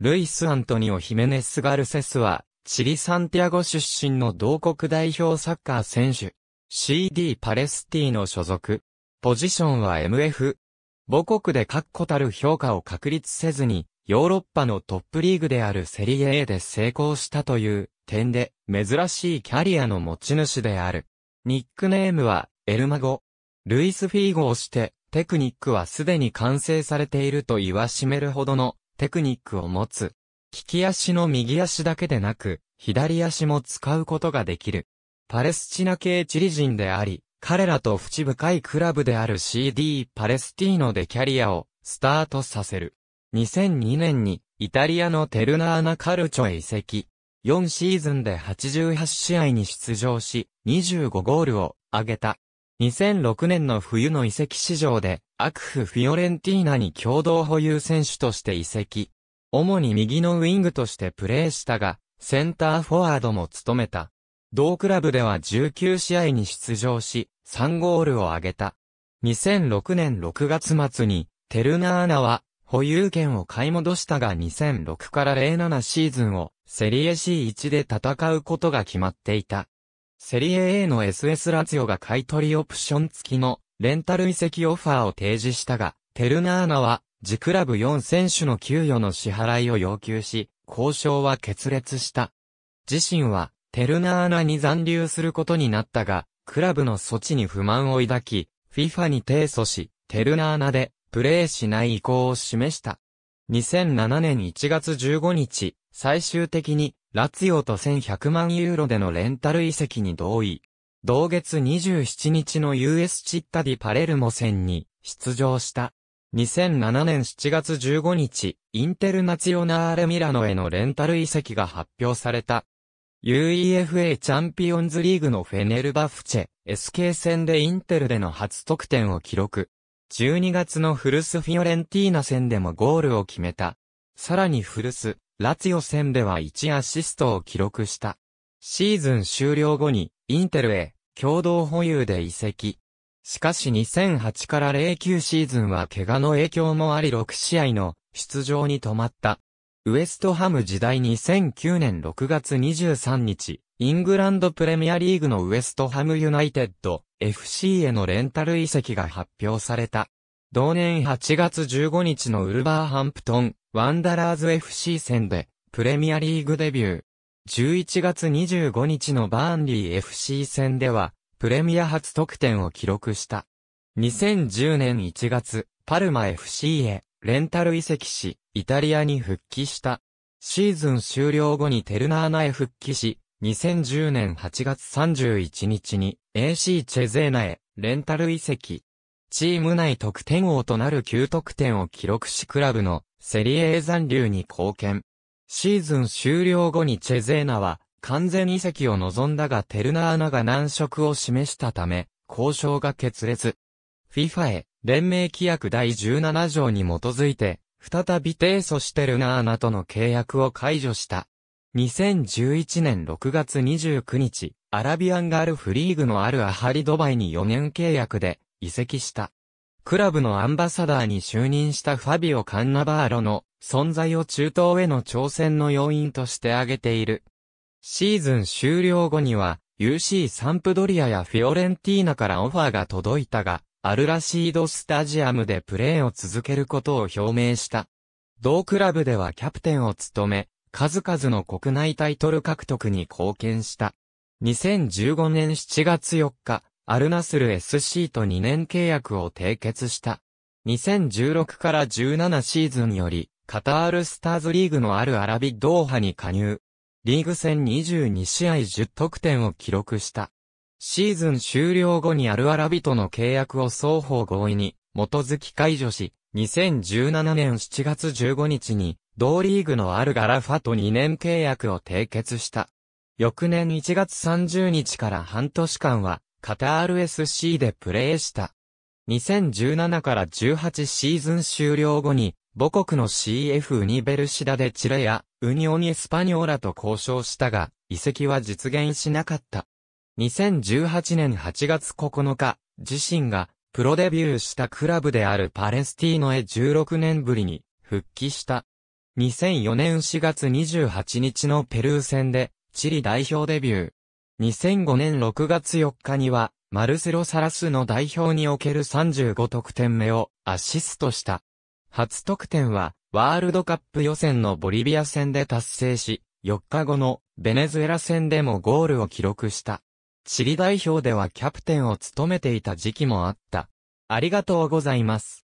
ルイス・アントニオ・ヒメネス・ガルセスは、チリ・サンティアゴ出身の同国代表サッカー選手。CD パレスティーの所属。ポジションは MF。母国で確固たる評価を確立せずに、ヨーロッパのトップリーグであるセリエ A で成功したという点で、珍しいキャリアの持ち主である。ニックネームは、エルマゴ。ルイス・フィーゴをして、テクニックはすでに完成されていると言わしめるほどのテクニックを持つ。利き足の右足だけでなく、左足も使うことができる。パレスチナ系チリ人であり、彼らと淵深いクラブである CD パレスティーノでキャリアをスタートさせる。2002年にイタリアのテルナーナカルチョへ移籍。4シーズンで88試合に出場し、25ゴールを挙げた。2006年の冬の移籍市場でアクフ・フィオレンティーナに共同保有選手として移籍。主に右のウィングとしてプレーしたが、センターフォワードも務めた。同クラブでは19試合に出場し、3ゴールを挙げた。2006年6月末に、テルナーナは、保有権を買い戻したが2006から07シーズンを、セリエ C1 で戦うことが決まっていた。セリエ A の SS ラツィオが買い取りオプション付きのレンタル移籍オファーを提示したが、テルナーナは、自クラブ4選手の給与の支払いを要求し、交渉は決裂した。自身は、テルナーナに残留することになったが、クラブの措置に不満を抱き、FIFA に提訴し、テルナーナで、プレーしない意向を示した。2007年1月15日、最終的に、ラツィオと1100万ユーロでのレンタル移籍に同意。同月27日の US チッタディパレルモ戦に出場した。2007年7月15日、インテルナチオナーレミラノへのレンタル移籍が発表された。UEFA チャンピオンズリーグのフェネルバフチェ、SK 戦でインテルでの初得点を記録。12月のフルスフィオレンティーナ戦でもゴールを決めた。さらにフルス、ラツィオ戦では1アシストを記録した。シーズン終了後に、インテルへ、共同保有で移籍。しかし2008から09シーズンは怪我の影響もあり6試合の出場に止まった。ウエストハム時代2009年6月23日、イングランドプレミアリーグのウエストハムユナイテッド FC へのレンタル移籍が発表された。同年8月15日のウルバーハンプトン、ワンダラーズ FC 戦で、プレミアリーグデビュー。11月25日のバーンリー FC 戦では、プレミア初得点を記録した。2010年1月、パルマ FC へ、レンタル移籍し、イタリアに復帰した。シーズン終了後にテルナーナへ復帰し、2010年8月31日に AC チェゼーナへレンタル移籍。チーム内得点王となる9得点を記録しクラブのセリエー残留に貢献。シーズン終了後にチェゼーナは完全移籍を望んだがテルナーナが難色を示したため、交渉が決裂。FIFA へ連盟規約第17条に基づいて、再び提訴してルナーナとの契約を解除した。2011年6月29日、アラビアンガルフリーグのあるアハリドバイに4年契約で移籍した。クラブのアンバサダーに就任したファビオ・カンナバーロの存在を中東への挑戦の要因として挙げている。シーズン終了後には、UC サンプドリアやフィオレンティーナからオファーが届いたが、アルラシードスタジアムでプレーを続けることを表明した。同クラブではキャプテンを務め、数々の国内タイトル獲得に貢献した。2015年7月4日、アルナスル SC と2年契約を締結した。2016から17シーズンより、カタールスターズリーグのあるアラビドーハに加入。リーグ戦22試合10得点を記録した。シーズン終了後にアルアラビとの契約を双方合意に基づき解除し、2017年7月15日に同リーグのアルガラファと2年契約を締結した。翌年1月30日から半年間はカタール SC でプレーした。2017から18シーズン終了後に母国の CF ウニベルシダでチレやウニオニエスパニョーラと交渉したが、移籍は実現しなかった。2018年8月9日、自身がプロデビューしたクラブであるパレスティーノへ16年ぶりに復帰した。2004年4月28日のペルー戦でチリ代表デビュー。2005年6月4日にはマルセロ・サラスの代表における35得点目をアシストした。初得点は、ワールドカップ予選のボリビア戦で達成し、4日後のベネズエラ戦でもゴールを記録した。チリ代表ではキャプテンを務めていた時期もあった。ありがとうございます。